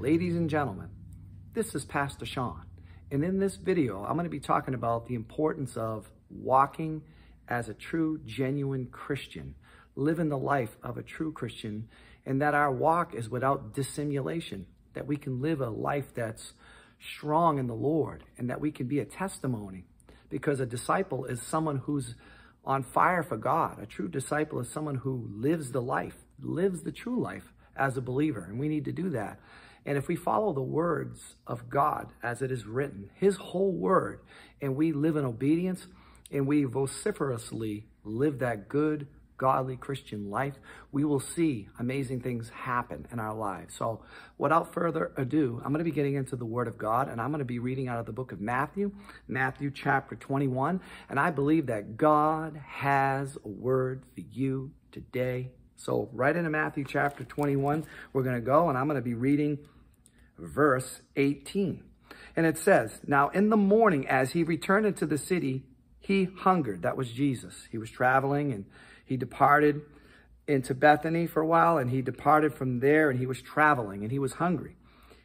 Ladies and gentlemen, this is Pastor Sean. And in this video, I'm going to be talking about the importance of walking as a true, genuine Christian, living the life of a true Christian, and that our walk is without dissimulation, that we can live a life that's strong in the Lord and that we can be a testimony because a disciple is someone who's on fire for God. A true disciple is someone who lives the life, lives the true life as a believer, and we need to do that. And if we follow the words of God as it is written, his whole word, and we live in obedience and we vociferously live that good, godly Christian life, we will see amazing things happen in our lives. So without further ado, I'm going to be getting into the Word of God and I'm going to be reading out of the book of Matthew, Matthew chapter 21. And I believe that God has a word for you today. So right into Matthew chapter 21, we're going to go and I'm going to be reading verse 18. And it says, Now in the morning, as he returned into the city, he hungered. That was Jesus. He was traveling and he departed into Bethany for a while and he departed from there and he was traveling and he was hungry.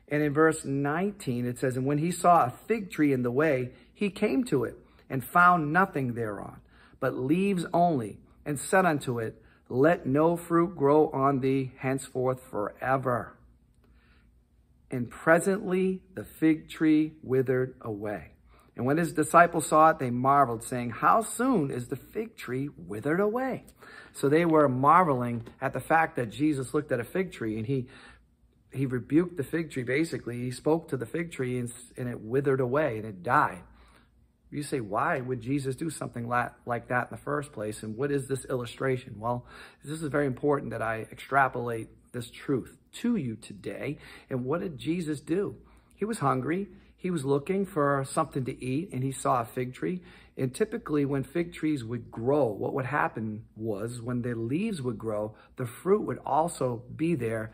And in verse 19, it says, And when he saw a fig tree in the way, he came to it and found nothing thereon, but leaves only, and said unto it, Let no fruit grow on thee henceforth forever. And presently the fig tree withered away. And when his disciples saw it, they marveled, saying, How soon is the fig tree withered away? So they were marveling at the fact that Jesus looked at a fig tree and he he rebuked the fig tree, basically. He spoke to the fig tree and, and it withered away and it died. You say, why would Jesus do something like that in the first place? And what is this illustration? Well, this is very important that I extrapolate this truth to you today. And what did Jesus do? He was hungry. He was looking for something to eat and he saw a fig tree. And typically when fig trees would grow, what would happen was when the leaves would grow, the fruit would also be there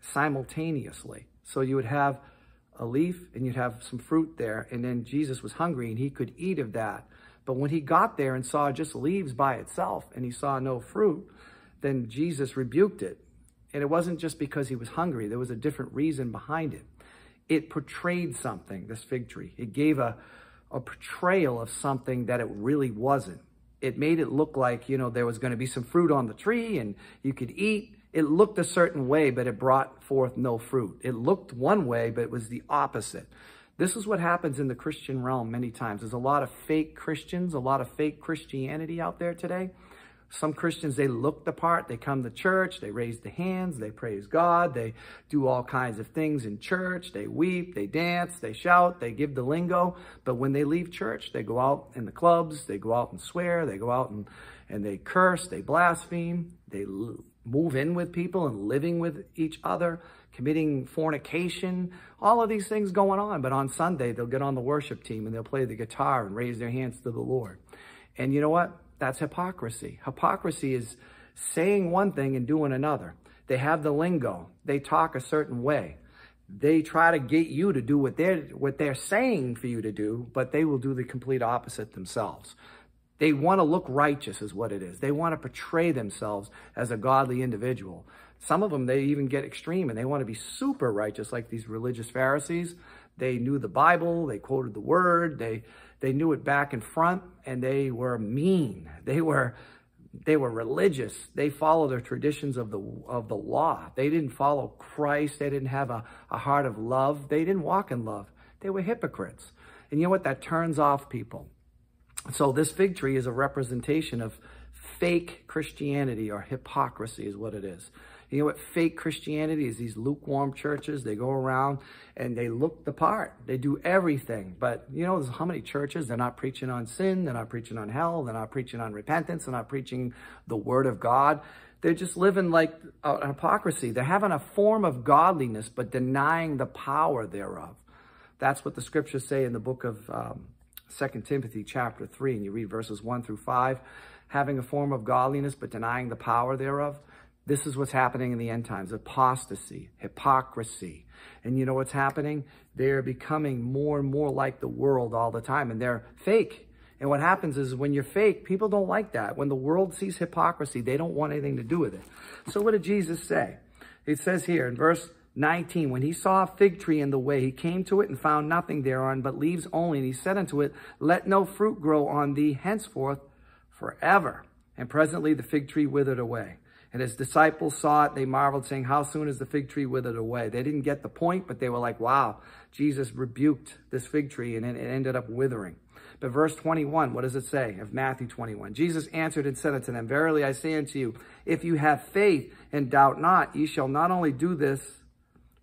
simultaneously. So you would have a leaf and you'd have some fruit there. And then Jesus was hungry and he could eat of that. But when he got there and saw just leaves by itself and he saw no fruit, then Jesus rebuked it and it wasn't just because he was hungry. There was a different reason behind it. It portrayed something, this fig tree. It gave a, a portrayal of something that it really wasn't. It made it look like, you know, there was going to be some fruit on the tree and you could eat. It looked a certain way, but it brought forth no fruit. It looked one way, but it was the opposite. This is what happens in the Christian realm many times. There's a lot of fake Christians, a lot of fake Christianity out there today. Some Christians, they look the part. They come to church. They raise the hands. They praise God. They do all kinds of things in church. They weep. They dance. They shout. They give the lingo. But when they leave church, they go out in the clubs. They go out and swear. They go out and, and they curse. They blaspheme. They move in with people and living with each other, committing fornication, all of these things going on. But on Sunday, they'll get on the worship team and they'll play the guitar and raise their hands to the Lord. And you know what? That's hypocrisy. Hypocrisy is saying one thing and doing another. They have the lingo. They talk a certain way. They try to get you to do what they're, what they're saying for you to do, but they will do the complete opposite themselves. They want to look righteous is what it is. They want to portray themselves as a godly individual. Some of them, they even get extreme and they want to be super righteous like these religious Pharisees. They knew the Bible, they quoted the word, they they knew it back and front, and they were mean. They were they were religious. They followed the traditions of the of the law. They didn't follow Christ. They didn't have a, a heart of love. They didn't walk in love. They were hypocrites. And you know what? That turns off people. So this fig tree is a representation of fake Christianity or hypocrisy is what it is. You know what fake Christianity is? These lukewarm churches, they go around and they look the part. They do everything. But you know, how many churches, they're not preaching on sin, they're not preaching on hell, they're not preaching on repentance, they're not preaching the word of God. They're just living like hypocrisy. They're having a form of godliness, but denying the power thereof. That's what the scriptures say in the book of um, 2 Timothy chapter 3, and you read verses 1 through 5, having a form of godliness, but denying the power thereof. This is what's happening in the end times, apostasy, hypocrisy. And you know what's happening? They're becoming more and more like the world all the time, and they're fake. And what happens is when you're fake, people don't like that. When the world sees hypocrisy, they don't want anything to do with it. So what did Jesus say? It says here in verse 19, when he saw a fig tree in the way, he came to it and found nothing thereon, but leaves only. And he said unto it, let no fruit grow on thee henceforth forever. And presently the fig tree withered away. And his disciples saw it. They marveled, saying, how soon is the fig tree withered away? They didn't get the point, but they were like, wow, Jesus rebuked this fig tree and it ended up withering. But verse 21, what does it say of Matthew 21? Jesus answered and said unto them, Verily I say unto you, if you have faith and doubt not, ye shall not only do this,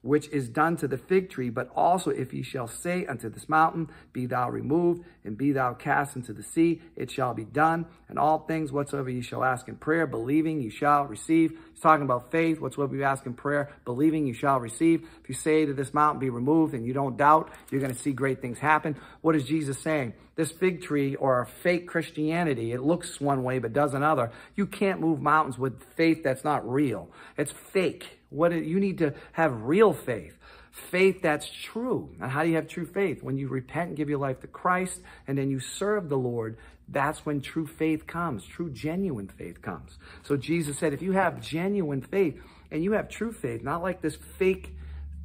which is done to the fig tree, but also if ye shall say unto this mountain, Be thou removed, and be thou cast into the sea, it shall be done. And all things whatsoever ye shall ask in prayer, believing you shall receive. He's talking about faith, whatsoever you ask in prayer, believing you shall receive. If you say to this mountain, Be removed, and you don't doubt, you're going to see great things happen. What is Jesus saying? This fig tree or fake Christianity, it looks one way but does another. You can't move mountains with faith that's not real. It's fake, what it, you need to have real faith, faith that's true. And how do you have true faith? When you repent and give your life to Christ, and then you serve the Lord, that's when true faith comes, true genuine faith comes. So Jesus said, if you have genuine faith and you have true faith, not like this fake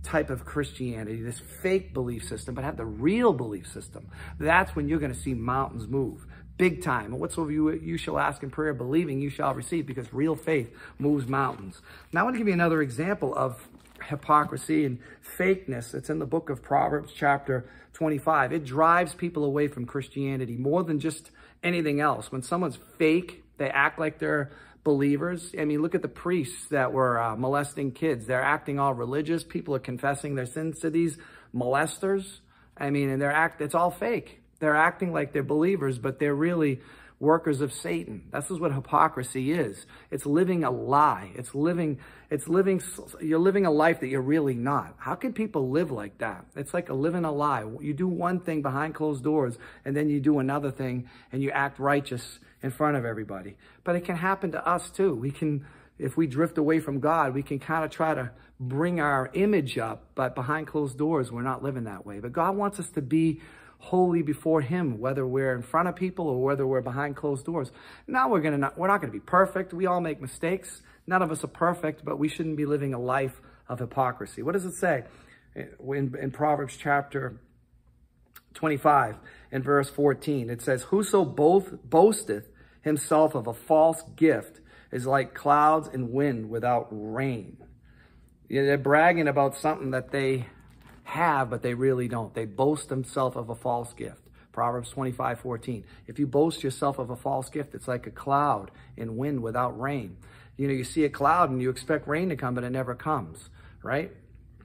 type of Christianity, this fake belief system, but have the real belief system. That's when you're going to see mountains move big time. Whatsoever you, you shall ask in prayer, believing you shall receive, because real faith moves mountains. Now I want to give you another example of hypocrisy and fakeness. It's in the book of Proverbs chapter 25. It drives people away from Christianity more than just anything else. When someone's fake, they act like they're believers. I mean, look at the priests that were uh, molesting kids. They're acting all religious. People are confessing their sins to these molesters. I mean, and they're act, it's all fake. They're acting like they're believers, but they're really workers of Satan. This is what hypocrisy is. It's living a lie. It's living, it's living, you're living a life that you're really not. How can people live like that? It's like a living a lie. You do one thing behind closed doors and then you do another thing and you act righteous in front of everybody. But it can happen to us too. We can, if we drift away from God, we can kind of try to bring our image up, but behind closed doors, we're not living that way. But God wants us to be holy before him, whether we're in front of people or whether we're behind closed doors. Now we're going to not, we're not going to be perfect. We all make mistakes. None of us are perfect, but we shouldn't be living a life of hypocrisy. What does it say in, in Proverbs chapter 25 and verse 14? It says, whoso both boasteth himself of a false gift is like clouds and wind without rain. Yeah, they're bragging about something that they have, but they really don't. They boast themselves of a false gift. Proverbs 25, 14. If you boast yourself of a false gift, it's like a cloud in wind without rain. You know, you see a cloud and you expect rain to come, but it never comes, right?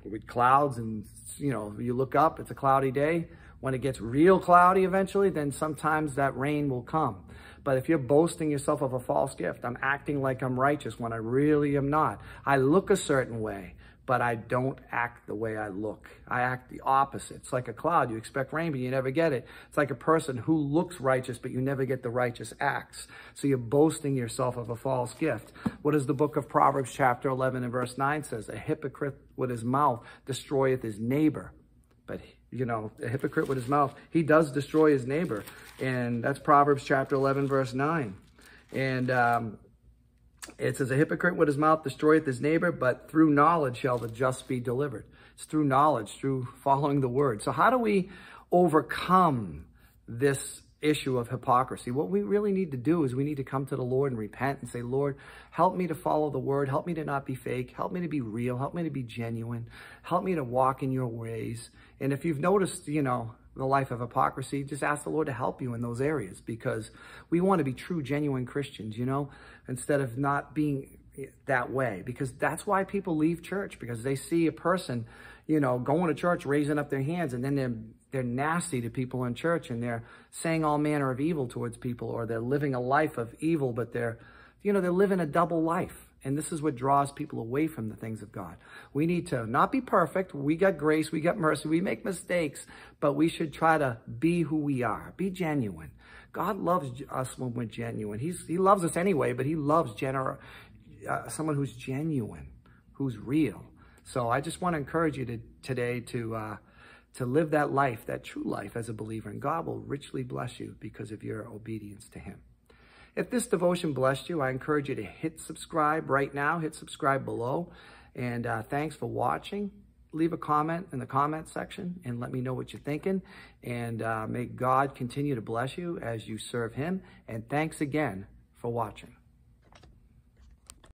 With clouds and, you know, you look up, it's a cloudy day. When it gets real cloudy eventually, then sometimes that rain will come. But if you're boasting yourself of a false gift, I'm acting like I'm righteous when I really am not. I look a certain way but I don't act the way I look. I act the opposite. It's like a cloud. You expect rain, but you never get it. It's like a person who looks righteous, but you never get the righteous acts. So you're boasting yourself of a false gift. What does the book of Proverbs chapter 11 and verse 9 says? A hypocrite with his mouth destroyeth his neighbor. But, you know, a hypocrite with his mouth, he does destroy his neighbor. And that's Proverbs chapter 11, verse 9. And um, it says, a hypocrite with his mouth destroyeth his neighbor, but through knowledge shall the just be delivered. It's through knowledge, through following the word. So how do we overcome this issue of hypocrisy? What we really need to do is we need to come to the Lord and repent and say, Lord, help me to follow the word. Help me to not be fake. Help me to be real. Help me to be genuine. Help me to walk in your ways. And if you've noticed, you know, the life of hypocrisy, just ask the Lord to help you in those areas because we want to be true, genuine Christians, you know, instead of not being that way because that's why people leave church because they see a person, you know, going to church, raising up their hands and then they're, they're nasty to people in church and they're saying all manner of evil towards people or they're living a life of evil, but they're, you know, they're living a double life. And this is what draws people away from the things of God. We need to not be perfect. We got grace. We got mercy. We make mistakes, but we should try to be who we are. Be genuine. God loves us when we're genuine. He's, he loves us anyway, but he loves gener- uh, someone who's genuine, who's real. So I just want to encourage you to, today to, uh, to live that life, that true life as a believer. And God will richly bless you because of your obedience to him. If this devotion blessed you, I encourage you to hit subscribe right now. Hit subscribe below. And uh, thanks for watching. Leave a comment in the comment section and let me know what you're thinking. And uh, may God continue to bless you as you serve him. And thanks again for watching.